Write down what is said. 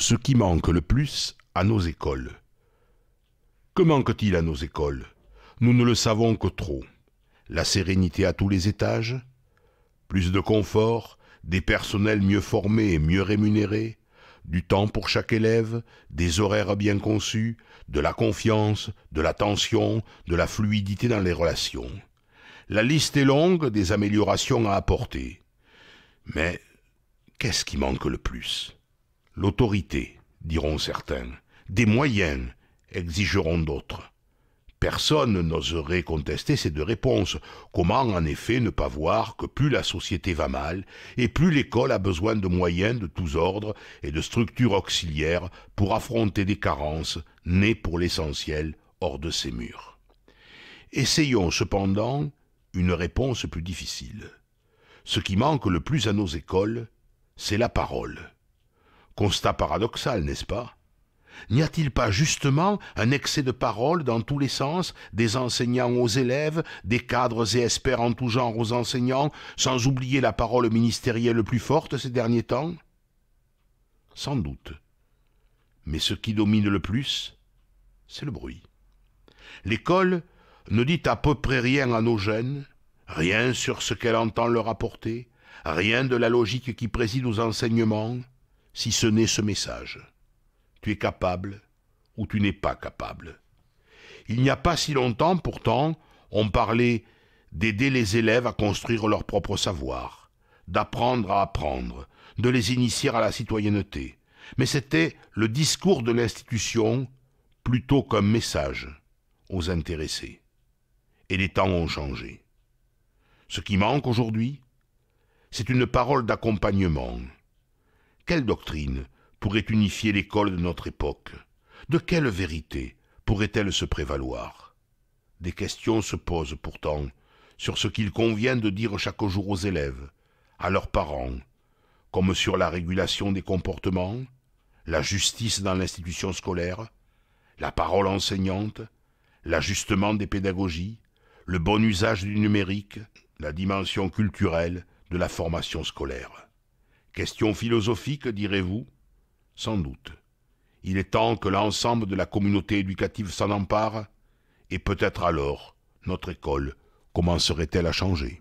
ce qui manque le plus à nos écoles. Que manque-t-il à nos écoles Nous ne le savons que trop. La sérénité à tous les étages Plus de confort Des personnels mieux formés et mieux rémunérés Du temps pour chaque élève Des horaires bien conçus De la confiance De l'attention De la fluidité dans les relations La liste est longue des améliorations à apporter. Mais qu'est-ce qui manque le plus L'autorité, diront certains, des moyens, exigeront d'autres. Personne n'oserait contester ces deux réponses. Comment en effet ne pas voir que plus la société va mal, et plus l'école a besoin de moyens de tous ordres et de structures auxiliaires pour affronter des carences nées pour l'essentiel hors de ses murs. Essayons cependant une réponse plus difficile. Ce qui manque le plus à nos écoles, c'est la parole. Constat paradoxal, n'est-ce pas N'y a-t-il pas justement un excès de parole dans tous les sens, des enseignants aux élèves, des cadres et espères en tout genre aux enseignants, sans oublier la parole ministérielle plus forte ces derniers temps Sans doute. Mais ce qui domine le plus, c'est le bruit. L'école ne dit à peu près rien à nos jeunes, rien sur ce qu'elle entend leur apporter, rien de la logique qui préside aux enseignements, si ce n'est ce message. Tu es capable ou tu n'es pas capable. Il n'y a pas si longtemps, pourtant, on parlait d'aider les élèves à construire leur propre savoir, d'apprendre à apprendre, de les initier à la citoyenneté. Mais c'était le discours de l'institution plutôt qu'un message aux intéressés. Et les temps ont changé. Ce qui manque aujourd'hui, c'est une parole d'accompagnement, quelle doctrine pourrait unifier l'école de notre époque De quelle vérité pourrait-elle se prévaloir Des questions se posent pourtant sur ce qu'il convient de dire chaque jour aux élèves, à leurs parents, comme sur la régulation des comportements, la justice dans l'institution scolaire, la parole enseignante, l'ajustement des pédagogies, le bon usage du numérique, la dimension culturelle de la formation scolaire. Question philosophique, direz-vous Sans doute. Il est temps que l'ensemble de la communauté éducative s'en empare, et peut-être alors notre école commencerait-elle à changer.